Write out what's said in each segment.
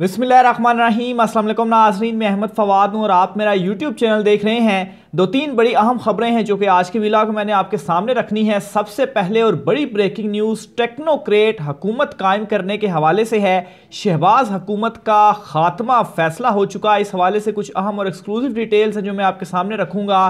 रहीम असल नाजरीन मैं अहमद फवाद हूँ और आप मेरा यूट्यूब चैनल देख रहे हैं दो तीन बड़ी अहम खबरें हैं जो कि आज के को मैंने आपके सामने रखनी है सबसे पहले और बड़ी ब्रेकिंग न्यूज़ टेक्नोक्रेट हुकूमत कायम करने के हवाले से है शहबाज हुकूमत का खात्मा फैसला हो चुका है इस हवाले से कुछ अहम और एक्सक्लूसिव डिटेल्स हैं जो मैं आपके सामने रखूँगा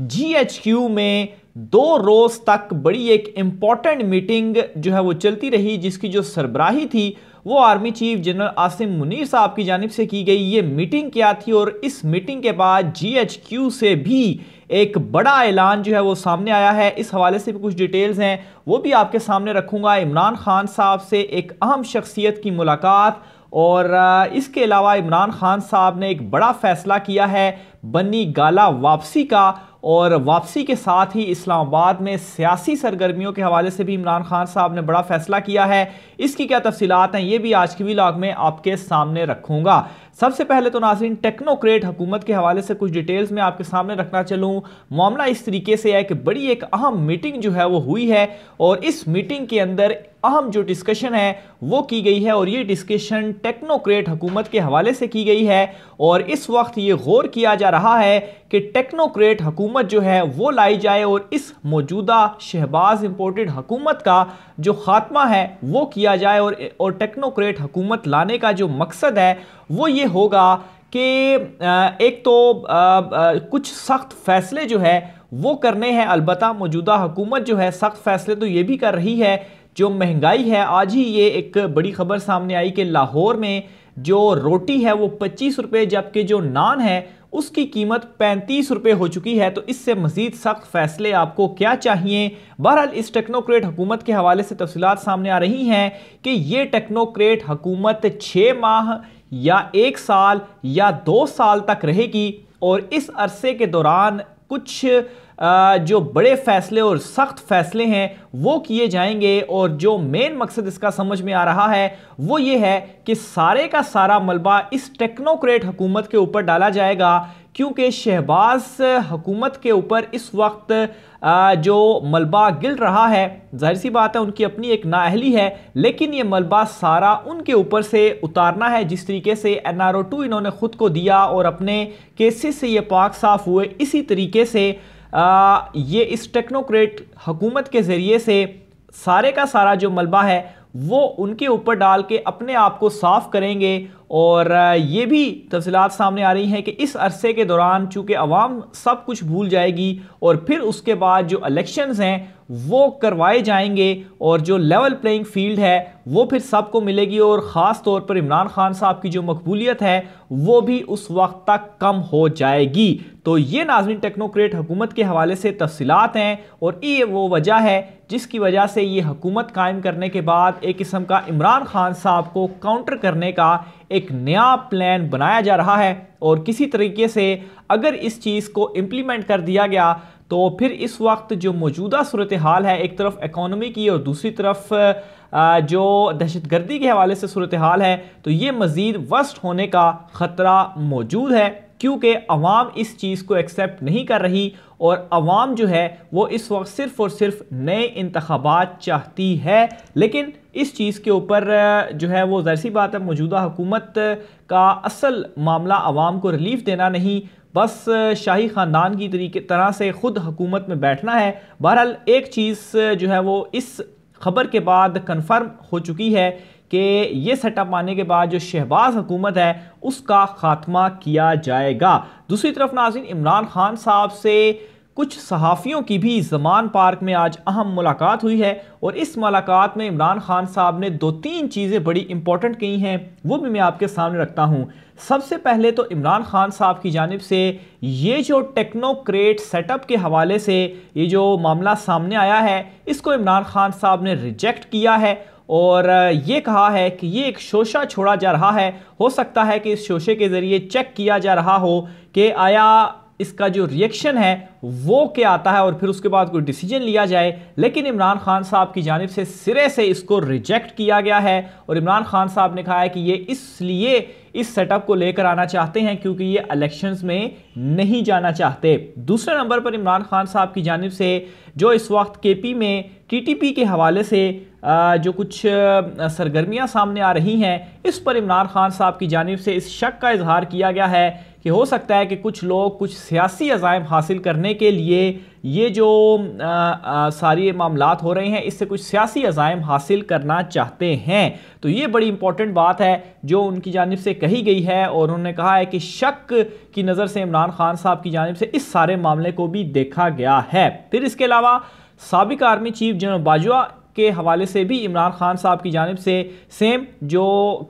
जी एच क्यू में दो रोज़ तक बड़ी एक इम्पॉर्टेंट मीटिंग जो है वो चलती रही जिसकी जो सरबराही थी वो army chief general Asim Munir साहब की जानब से की गई ये मीटिंग क्या थी और इस मीटिंग के बाद जी से भी एक बड़ा ऐलान जो है वो सामने आया है इस हवाले से भी कुछ डिटेल्स हैं वो भी आपके सामने रखूँगा इमरान खान साहब से एक अहम शख्सियत की मुलाकात और इसके अलावा इमरान खान साहब ने एक बड़ा फैसला किया है बनी गाला वापसी का और वापसी के साथ ही इस्लामाबाद में सियासी सरगर्मियों के हवाले से भी इमरान खान साहब ने बड़ा फैसला किया है इसकी क्या तफसीत हैं ये भी आज की व्लाग में आपके सामने रखूँगा सबसे पहले तो नासरीन टेक्नोक्रेट हुकूमत के हवाले से कुछ डिटेल्स में आपके सामने रखना चलूँ मामला इस तरीके से है कि बड़ी एक अहम मीटिंग जो है वो हुई है और इस मीटिंग के अंदर अहम जो डिस्कशन है वो की गई है और ये डिस्कशन टेक्नोक्रेट हुकूमत के हवाले से की गई है और इस वक्त ये गौर किया जा रहा है कि टेक्नोक्रेट हुकूमत जो है वो लाई जाए और इस मौजूदा शहबाज इंपोर्टेड हुकूमत का जो खात्मा है वो किया जाए और और टेक्नोक्रेट हुकूमत लाने का जो मकसद है वो ये होगा कि एक तो कुछ सख्त फैसले जो है वो करने हैं अलबत् मौजूदा हुकूमत जो है सख्त फैसले तो ये भी कर रही है जो महंगाई है आज ही ये एक बड़ी खबर सामने आई कि लाहौर में जो रोटी है वो पच्चीस रुपये जबकि जो नान है उसकी कीमत पैंतीस रुपये हो चुकी है तो इससे मज़ीद सख्त फैसले आपको क्या चाहिए बहरहाल इस टेक्नोक्रेट हुकूमत के हवाले से तफसीत सामने आ रही हैं कि ये टेक्नोक्रेट हुकूमत छः माह या एक साल या दो साल तक रहेगी और इस अरसे के दौरान कुछ जो बड़े फैसले और सख्त फैसले हैं वो किए जाएंगे और जो मेन मकसद इसका समझ में आ रहा है वो ये है कि सारे का सारा मलबा इस टेक्नोक्रेट हुकूमत के ऊपर डाला जाएगा क्योंकि शहबाज हुकूमत के ऊपर इस वक्त जो मलबा गिर रहा है जाहिर सी बात है उनकी अपनी एक नाअहली है लेकिन ये मलबा सारा उनके ऊपर से उतारना है जिस तरीके से एन आर ओ टू इन्होंने ख़ुद को दिया और अपने केसेस से ये पाक साफ हुए इसी तरीके से ये इस टेक्नोक्रेट हुकूमत के ज़रिए से सारे का सारा जो मलबा है वो उनके ऊपर डाल के अपने आप को साफ़ करेंगे और ये भी तफसीत सामने आ रही हैं कि इस अरसे के दौरान चूँकि अवाम सब कुछ भूल जाएगी और फिर उसके बाद जो अलेक्शनस हैं वो करवाए जाएंगे और जो लेवल प्लेइंग फील्ड है वो फिर सबको मिलेगी और ख़ास तौर पर इमरान खान साहब की जो मकबूलियत है वो भी उस वक्त तक कम हो जाएगी तो ये नाजमिन टेक्नोक्रेट हुकूमत के हवाले से तफसलत हैं और ये वो वजह है जिसकी वजह से ये हुकूमत कायम करने के बाद एक किस्म का इमरान खान साहब को काउंटर करने का एक नया प्लान बनाया जा रहा है और किसी तरीके से अगर इस चीज़ को इम्प्लीमेंट कर दिया गया तो फिर इस वक्त जो मौजूदा सूरत हाल है एक तरफ इकोनॉमी की और दूसरी तरफ जो दहशत गर्दी के हवाले से सूरत हाल है तो ये मज़ीद वस्ट होने का ख़तरा मौजूद है क्योंकि अवाम इस चीज़ को एक्सेप्ट नहीं कर रही और आवाम जो है वो इस वक्त सिर्फ़ और सिर्फ नए इंतबात चाहती है लेकिन इस चीज़ के ऊपर जो है वो ज़रसी बात है मौजूदा हुकूमत का असल मामला आवाम को रिलीफ देना नहीं बस शाही ख़ानदान की तरीके तरह से ख़ुद हुकूमत में बैठना है बहरहाल एक चीज़ जो है वो इस खबर के बाद कन्फर्म हो चुकी है कि ये सेटअप आने के बाद जो शहबाज हुकूमत है उसका खात्मा किया जाएगा दूसरी तरफ नाजिन इमरान खान साहब से कुछ सहाफ़ियों की भी जमान पार्क में आज अहम मुलाकात हुई है और इस मुलाकात में इमरान खान साहब ने दो तीन चीज़ें बड़ी इंपॉर्टेंट की हैं वो भी मैं आपके सामने रखता हूँ सबसे पहले तो इमरान खान साहब की जानब से ये जो टेक्नोक्रेट सेटअप के हवाले से ये जो मामला सामने आया है इसको इमरान खान साहब ने रिजेक्ट किया है और ये कहा है कि ये एक शोशा छोड़ा जा रहा है हो सकता है कि इस शोशे के ज़रिए चेक किया जा रहा हो कि आया इसका जो रिएक्शन है वो क्या आता है और फिर उसके बाद कोई डिसीजन लिया जाए लेकिन इमरान खान साहब की जानब से सिरे से इसको रिजेक्ट किया गया है और इमरान खान साहब ने कहा है कि ये इसलिए इस सेटअप को लेकर आना चाहते हैं क्योंकि ये इलेक्शंस में नहीं जाना चाहते दूसरे नंबर पर इमरान खान साहब की जानब से जो इस वक्त पी में टी के हवाले से जो कुछ सरगर्मियाँ सामने आ रही हैं इस पर इमरान खान साहब की जानब से इस शक का इजहार किया गया है कि हो सकता है कि कुछ लोग कुछ सियासी अजायम हासिल करने के लिए ये जो आ, आ, सारी मामला हो रहे हैं इससे कुछ सियासी अजायम हासिल करना चाहते हैं तो ये बड़ी इंपॉर्टेंट बात है जो उनकी जानब से कही गई है और उन्होंने कहा है कि शक की नज़र से इमरान खान साहब की जानब से इस सारे मामले को भी देखा गया है फिर इसके अलावा सबक आर्मी चीफ जनरल बाजवा के हवाले से भी इमरान खान साहब की जानब से सेम जो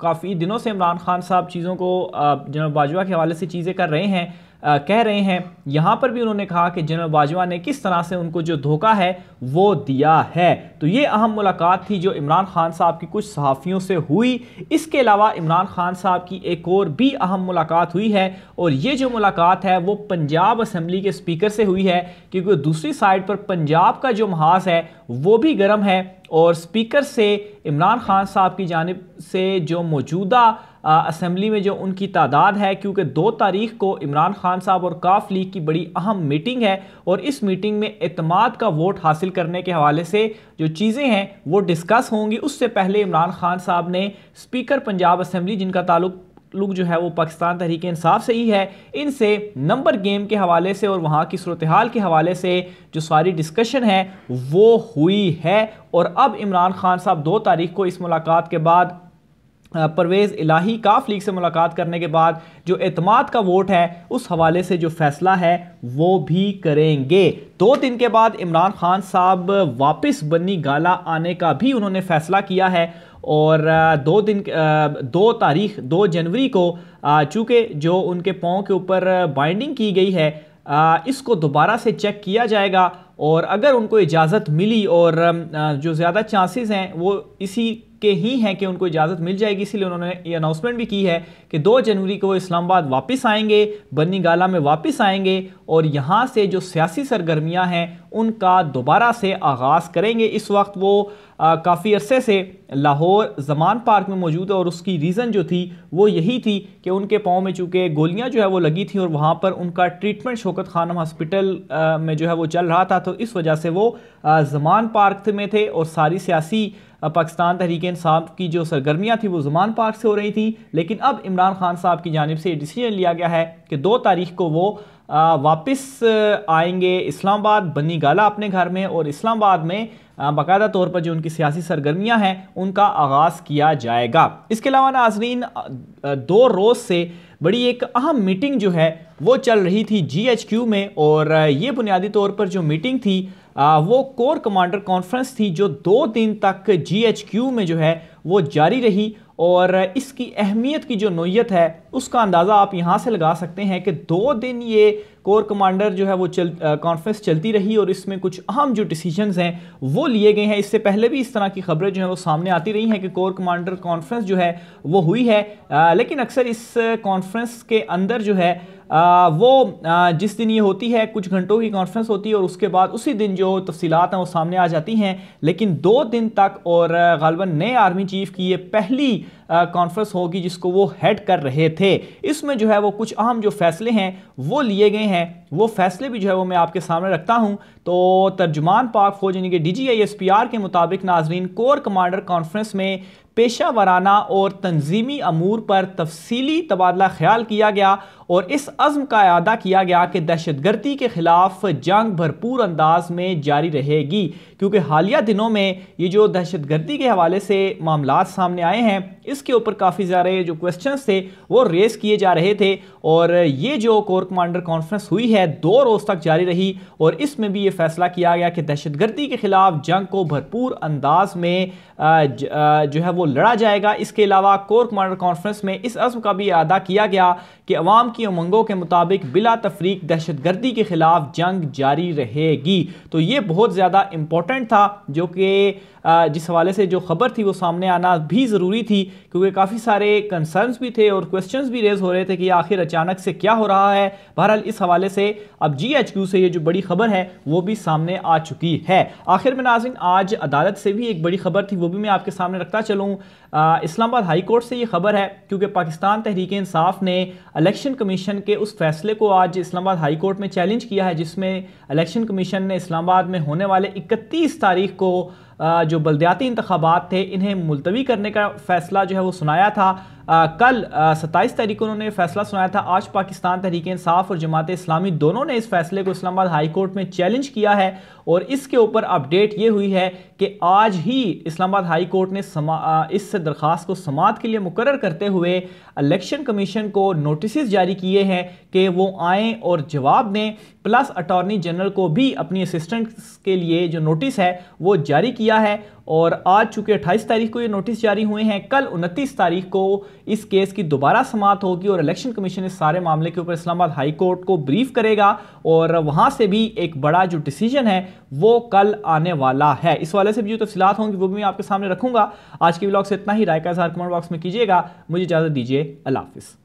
काफ़ी दिनों से इमरान खान साहब चीज़ों को जनरल बाजवा के हवाले से चीज़ें कर रहे हैं कह रहे हैं यहाँ पर भी उन्होंने कहा कि जनरल बाजवा ने किस तरह से उनको जो धोखा है वो दिया है तो ये अहम मुलाकात थी जो इमरान खान साहब की कुछ सहाफ़ियों से हुई इसके अलावा इमरान खान साहब की एक और भी अहम मुलाकात हुई है और ये जो मुलाकात है वो पंजाब असम्बली के स्पीकर से हुई है क्योंकि दूसरी साइड पर पंजाब का जो महाज है वो भी गर्म है और स्पीकर से इमरान खान साहब की जानब से जो मौजूदा असम्बली में जो उनकी तादाद है क्योंकि दो तारीख को इमरान खान साहब और काफ लीग की बड़ी अहम मीटिंग है और इस मीटिंग में अतमाद का वोट हासिल करने के हवाले से जो चीज़ें हैं वो डिस्कस होंगी उससे पहले इमरान खान साहब ने स्पीकर पंजाब असम्बली जिनका ताल्लुक लोग जो है वो पाकिस्तान तहरीक इंसाफ से ही है इनसे नंबर गेम के हवाले से और वहाँ की सूरत हाल के हवाले से जो सारी डिस्कशन है वो हुई है और अब इमरान खान साहब दो तारीख को इस मुलाकात के बाद परवेज़ इलाही काफ लीग से मुलाकात करने के बाद जो अतमाद का वोट है उस हवाले से जो फैसला है वो भी करेंगे दो दिन के बाद इमरान खान साहब वापस बनी गाला आने का भी उन्होंने फैसला किया है और दो दिन दो तारीख दो जनवरी को चूँकि जो उनके पाँव के ऊपर बाइंडिंग की गई है इसको दोबारा से चेक किया जाएगा और अगर उनको इजाज़त मिली और जो ज़्यादा चांसेस हैं वो इसी के ही हैं कि उनको इजाज़त मिल जाएगी इसलिए उन्होंने ये अनाउंसमेंट भी की है कि 2 जनवरी को वो इस्लामाबाद वापस आएंगे बनी गाला में वापस आएंगे और यहाँ से जो सियासी सरगर्मियाँ हैं उनका दोबारा से आगाज़ करेंगे इस वक्त वो काफ़ी अरसे से लाहौर जमान पार्क में मौजूद है और उसकी रीज़न जो थी वो यही थी कि उनके पाँव में चूँकि गोलियाँ जो है वो लगी थी और वहाँ पर उनका ट्रीटमेंट शोकत खानम हॉस्पिटल में जो है वो चल रहा था तो इस वजह से वो जमान पार्क में थे और सारी सियासी पाकिस्तान तहरीक साहब की जो सरगर्मियाँ थी वो जमान पार्क से हो रही थी लेकिन अब इमरान खान साहब की जानब से ये डिसीजन लिया गया है कि दो तारीख को वो वापस आएंगे इस्लामाबाद बनी गाला अपने घर में और इस्लामाबाद में बाकायदा तौर पर जो उनकी सियासी सरगर्मियां हैं उनका आगाज़ किया जाएगा इसके अलावा नाजरीन दो रोज़ से बड़ी एक अहम मीटिंग जो है वो चल रही थी जीएचक्यू में और ये बुनियादी तौर पर जो मीटिंग थी वो कोर कमांडर कॉन्फ्रेंस थी जो दो दिन तक क्यू में जो है वो जारी रही और इसकी अहमियत की जो नोयत है उसका अंदाज़ा आप यहाँ से लगा सकते हैं कि दो दिन ये कोर कमांडर जो है वो चल कॉन्फ्रेंस चलती रही और इसमें कुछ अहम जो डिसीजंस हैं वो लिए गए हैं इससे पहले भी इस तरह की खबरें जो है वो सामने आती रही हैं कि कोर कमांडर कॉन्फ्रेंस जो है वो हुई है आ, लेकिन अक्सर इस कॉन्फ्रेंस के अंदर जो है आ, वो आ, जिस दिन ये होती है कुछ घंटों की कॉन्फ्रेंस होती है और उसके बाद उसी दिन जो तफसीलात हैं वो सामने आ जाती हैं लेकिन दो दिन तक और गलबा नए आर्मी चीफ की ये पहली कॉन्फ्रेंस होगी जिसको वो हेड कर रहे थे इसमें जो है वो कुछ अहम जो फैसले हैं वो लिए गए हैं वो फैसले भी जो है वो मैं आपके सामने रखता हूँ तो तर्जुमान पाक फौज यानी कि D G I S P R के मुताबिक नाजरीन कोर कमांडर कॉन्फ्रेंस में पेशा वाराना और तंजीमी अमूर पर तफसीली तबादला ख्याल किया गया और इस अज़म का अदा किया गया कि दहशत गर्दी के ख़िलाफ़ जंग भरपूर अंदाज में जारी रहेगी क्योंकि हालिया दिनों में ये जो दहशत गर्दी के हवाले से मामला सामने आए हैं इसके ऊपर काफ़ी सारे जो क्वेश्चन थे वो रेस किए जा रहे थे और ये जो कोर कमांडर कॉन्फ्रेंस हुई है दो रोज़ तक जारी रही और इसमें भी ये फैसला किया गया कि दहशतगर्दी के ख़िलाफ़ जंग को भरपूर अंदाज में जो है वो लड़ा जाएगा इसके अलावा कोर कमांडर कॉन्फ्रेंस में इस अज़म का भी अदा किया गया कि अवाम की उमंगों के मुताबिक बिला तफरीक दहशतगर्दी के ख़िलाफ़ जंग जारी रहेगी तो ये बहुत ज़्यादा इम्पोर्टेंट था जो कि जिस हवाले से जो ख़बर थी वो सामने आना भी ज़रूरी थी क्योंकि काफ़ी सारे कंसर्नस भी थे और क्वेश्चंस भी रेज़ हो रहे थे कि आखिर अचानक से क्या हो रहा है बहरहाल इस हवाले से अब जी एच क्यू से ये जो बड़ी खबर है वो भी सामने आ चुकी है आखिर में नाजिन आज अदालत से भी एक बड़ी खबर थी वो भी मैं आपके सामने रखता चलूँ इस्लामाबाद हाई कोर्ट से ये खबर है क्योंकि पाकिस्तान तहरीक इंसाफ ने इलेक्शन कमीशन के उस फैसले को आज इस्लामाबाद हाई कोर्ट में चैलेंज किया है जिसमें इलेक्शन कमीशन ने इस्लामाबाद में होने वाले इकतीस तारीख को जो बलद्याती इंतबात थे इन्हें मुलतवी करने का फ़ैसला जो है वो सुनाया था आ, कल सत्ताईस तारीख को उन्होंने फैसला सुनाया था आज पाकिस्तान तहरीक इंसाफ और जमात इस्लामी दोनों ने इस फैसले को इस्लामाबाद हाई कोर्ट में चैलेंज किया है और इसके ऊपर अपडेट ये हुई है कि आज ही इस्लामाबाद हाई कोर्ट ने इस दरख्वास्त को समात के लिए मुकर करते हुए इलेक्शन कमीशन को नोटिस जारी किए हैं कि वो आएँ और जवाब दें प्लस अटॉर्नी जनरल को भी अपनी असिस्टेंट्स के लिए जो नोटिस है वो जारी किया है और आज चूँकि अट्ठाईस तारीख को ये नोटिस जारी हुए हैं कल उनतीस तारीख को इस केस की दोबारा समाप्त होगी और इलेक्शन कमीशन इस सारे मामले के ऊपर इस्लामाबाद हाई कोर्ट को ब्रीफ करेगा और वहाँ से भी एक बड़ा जो डिसीजन है वो कल आने वाला है इस वाले से भी जो तफसीत होंगी वो भी मैं आपके सामने रखूँगा आज के ब्लॉग से इतना ही राय का इजहार कमेंट बॉक्स में कीजिएगा मुझे इजाज़त दीजिए अल्लाह हाफिज़